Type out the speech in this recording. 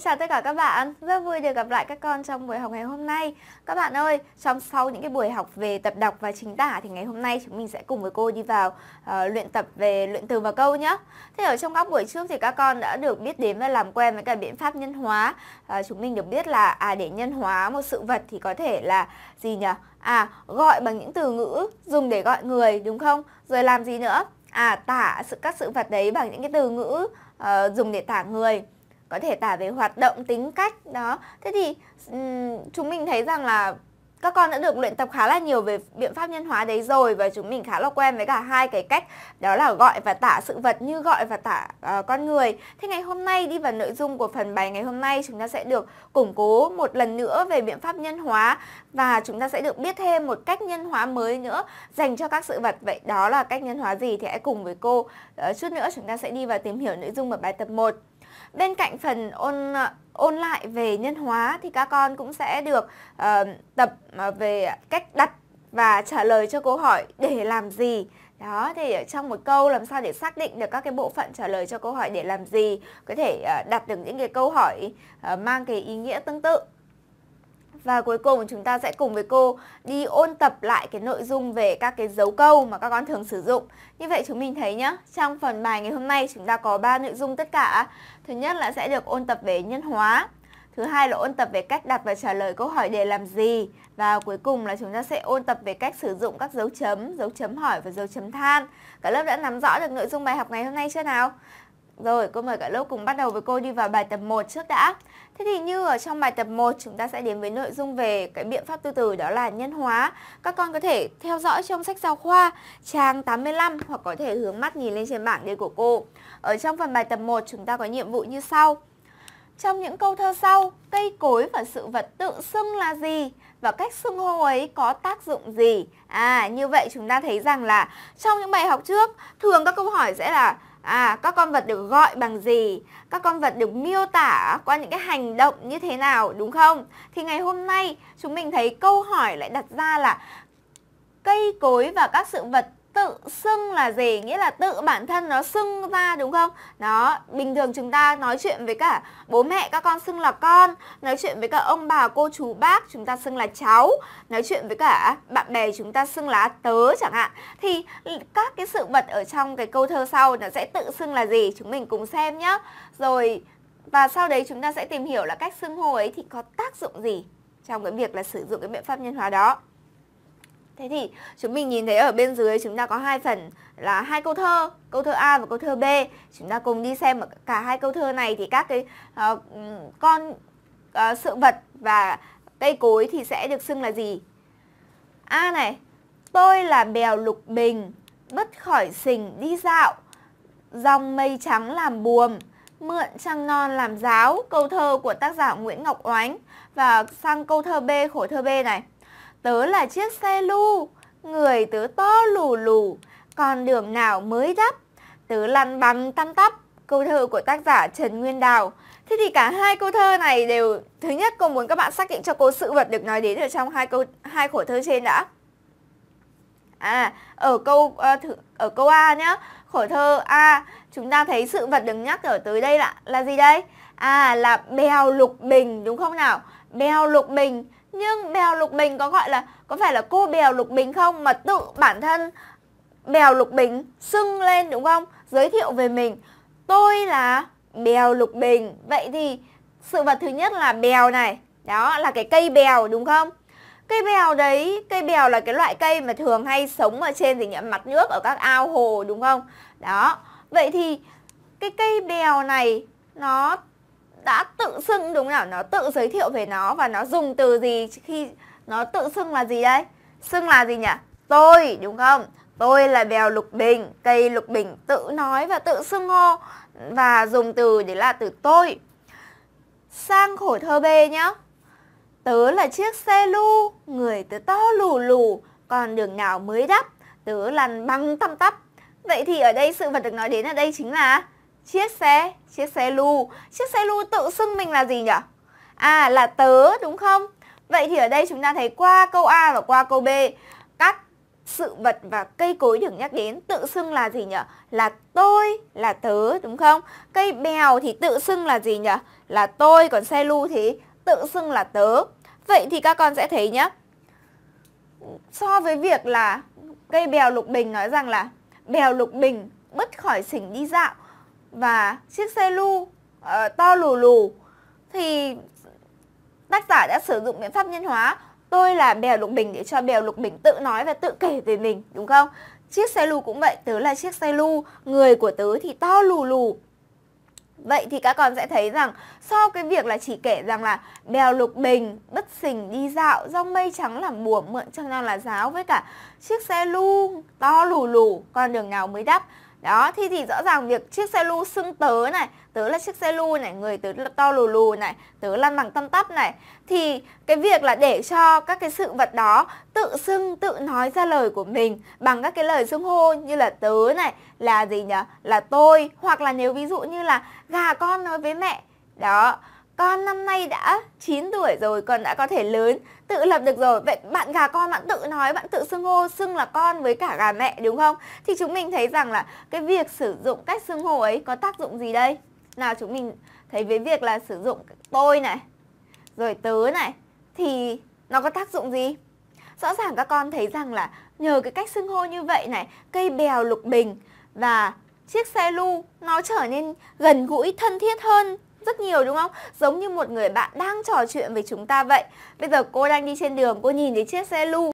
Xin chào tất cả các bạn, rất vui được gặp lại các con trong buổi học ngày hôm nay. Các bạn ơi, trong sau những cái buổi học về tập đọc và chính tả thì ngày hôm nay chúng mình sẽ cùng với cô đi vào uh, luyện tập về luyện từ và câu nhé. Thế ở trong các buổi trước thì các con đã được biết đến và làm quen với cả biện pháp nhân hóa. Uh, chúng mình được biết là à để nhân hóa một sự vật thì có thể là gì nhỉ? À gọi bằng những từ ngữ dùng để gọi người đúng không? Rồi làm gì nữa? À tả sự các sự vật đấy bằng những cái từ ngữ uh, dùng để tả người có thể tả về hoạt động tính cách đó thế thì um, chúng mình thấy rằng là các con đã được luyện tập khá là nhiều về biện pháp nhân hóa đấy rồi và chúng mình khá là quen với cả hai cái cách đó là gọi và tả sự vật như gọi và tả uh, con người. Thế ngày hôm nay đi vào nội dung của phần bài ngày hôm nay chúng ta sẽ được củng cố một lần nữa về biện pháp nhân hóa và chúng ta sẽ được biết thêm một cách nhân hóa mới nữa dành cho các sự vật. Vậy đó là cách nhân hóa gì thì hãy cùng với cô uh, chút nữa chúng ta sẽ đi vào tìm hiểu nội dung ở bài tập 1. Bên cạnh phần ôn ôn lại về nhân hóa thì các con cũng sẽ được uh, tập ờ, về cách đặt và trả lời cho câu hỏi để làm gì. Đó thì ở trong một câu làm sao để xác định được các cái bộ phận trả lời cho câu hỏi để làm gì, có thể uh, đặt được những cái câu hỏi uh, mang cái ý nghĩa tương tự. Và cuối cùng chúng ta sẽ cùng với cô đi ôn tập lại cái nội dung về các cái dấu câu mà các con thường sử dụng. Như vậy chúng mình thấy nhá, trong phần bài ngày hôm nay chúng ta có 3 nội dung tất cả. Thứ nhất là sẽ được ôn tập về nhân hóa. Thứ hai là ôn tập về cách đặt và trả lời câu hỏi để làm gì. Và cuối cùng là chúng ta sẽ ôn tập về cách sử dụng các dấu chấm, dấu chấm hỏi và dấu chấm than. Cả lớp đã nắm rõ được nội dung bài học ngày hôm nay chưa nào? Rồi, cô mời cả lớp cùng bắt đầu với cô đi vào bài tập 1 trước đã. Thế thì như ở trong bài tập 1 chúng ta sẽ đến với nội dung về cái biện pháp tư từ đó là nhân hóa. Các con có thể theo dõi trong sách giáo khoa trang 85 hoặc có thể hướng mắt nhìn lên trên bảng đề của cô. Ở trong phần bài tập 1 chúng ta có nhiệm vụ như sau. Trong những câu thơ sau, cây cối và sự vật tự xưng là gì? Và cách xưng hô ấy có tác dụng gì? À, như vậy chúng ta thấy rằng là trong những bài học trước, thường các câu hỏi sẽ là À, các con vật được gọi bằng gì? Các con vật được miêu tả qua những cái hành động như thế nào, đúng không? Thì ngày hôm nay chúng mình thấy câu hỏi lại đặt ra là cây cối và các sự vật tự xưng là gì nghĩa là tự bản thân nó xưng ra đúng không nó bình thường chúng ta nói chuyện với cả bố mẹ các con xưng là con nói chuyện với cả ông bà cô chú bác chúng ta xưng là cháu nói chuyện với cả bạn bè chúng ta xưng là tớ chẳng hạn thì các cái sự vật ở trong cái câu thơ sau nó sẽ tự xưng là gì chúng mình cùng xem nhé rồi và sau đấy chúng ta sẽ tìm hiểu là cách xưng hô ấy thì có tác dụng gì trong cái việc là sử dụng cái biện pháp nhân hóa đó Thế thì chúng mình nhìn thấy ở bên dưới chúng ta có hai phần là hai câu thơ, câu thơ A và câu thơ B. Chúng ta cùng đi xem ở cả hai câu thơ này thì các cái uh, con uh, sự vật và cây cối thì sẽ được xưng là gì? A này, tôi là bèo lục bình, bất khỏi sình đi dạo, dòng mây trắng làm buồm, mượn trăng non làm giáo, câu thơ của tác giả Nguyễn Ngọc Oánh và sang câu thơ B, khổ thơ B này. Tớ là chiếc xe lu, người tớ to lù lù, còn đường nào mới đắp, tớ lăn bắn tăm tắp. Câu thơ của tác giả Trần Nguyên Đào. Thế thì cả hai câu thơ này đều thứ nhất cô muốn các bạn xác định cho cô sự vật được nói đến ở trong hai câu hai khổ thơ trên đã. À, ở câu uh, thử, ở câu A nhé khổ thơ A, chúng ta thấy sự vật được nhắc ở tới đây là là gì đây? À là bèo lục bình đúng không nào? Bèo lục bình nhưng bèo lục bình có gọi là có phải là cô bèo lục bình không mà tự bản thân bèo lục bình xưng lên đúng không giới thiệu về mình tôi là bèo lục bình vậy thì sự vật thứ nhất là bèo này đó là cái cây bèo đúng không cây bèo đấy cây bèo là cái loại cây mà thường hay sống ở trên gì nhỉ mặt nước ở các ao hồ đúng không đó vậy thì cái cây bèo này nó đã tự xưng đúng không nào nó tự giới thiệu về nó và nó dùng từ gì khi nó tự xưng là gì đấy xưng là gì nhỉ tôi đúng không tôi là bèo lục bình cây lục bình tự nói và tự xưng hô và dùng từ để là từ tôi sang khổ thơ bê nhá tớ là chiếc xe lu người tớ to lù lù còn đường nào mới đắp tớ lăn băng tăm tắp vậy thì ở đây sự vật được nói đến ở đây chính là chiếc xe chiếc xe lu chiếc xe lu tự xưng mình là gì nhỉ à là tớ đúng không vậy thì ở đây chúng ta thấy qua câu a và qua câu b các sự vật và cây cối được nhắc đến tự xưng là gì nhỉ là tôi là tớ đúng không cây bèo thì tự xưng là gì nhỉ là tôi còn xe lu thì tự xưng là tớ vậy thì các con sẽ thấy nhé so với việc là cây bèo lục bình nói rằng là bèo lục bình bứt khỏi sỉnh đi dạo và chiếc xe lu uh, to lù lù thì tác giả đã sử dụng biện pháp nhân hóa tôi là bèo lục bình để cho bèo lục bình tự nói và tự kể về mình đúng không chiếc xe lu cũng vậy tớ là chiếc xe lu người của tớ thì to lù lù Vậy thì các con sẽ thấy rằng sau cái việc là chỉ kể rằng là bèo lục bình, bất sình đi dạo, rong mây trắng làm mùa, mượn trăng non là giáo với cả chiếc xe lu to lù lù, con đường nào mới đắp đó, thì thì rõ ràng việc chiếc xe lu xưng tớ này, tớ là chiếc xe lu này, người tớ to lù lù này, tớ lăn bằng tăm tắp này. Thì cái việc là để cho các cái sự vật đó tự xưng, tự nói ra lời của mình bằng các cái lời xưng hô như là tớ này, là gì nhỉ, là tôi. Hoặc là nếu ví dụ như là gà con nói với mẹ, đó con năm nay đã 9 tuổi rồi, con đã có thể lớn, tự lập được rồi. Vậy bạn gà con bạn tự nói, bạn tự xưng hô, xưng là con với cả gà mẹ đúng không? Thì chúng mình thấy rằng là cái việc sử dụng cách xưng hô ấy có tác dụng gì đây? Nào chúng mình thấy với việc là sử dụng tôi này, rồi tớ này, thì nó có tác dụng gì? Rõ ràng các con thấy rằng là nhờ cái cách xưng hô như vậy này, cây bèo lục bình và chiếc xe lu nó trở nên gần gũi thân thiết hơn rất nhiều đúng không? Giống như một người bạn đang trò chuyện với chúng ta vậy. Bây giờ cô đang đi trên đường, cô nhìn thấy chiếc xe lu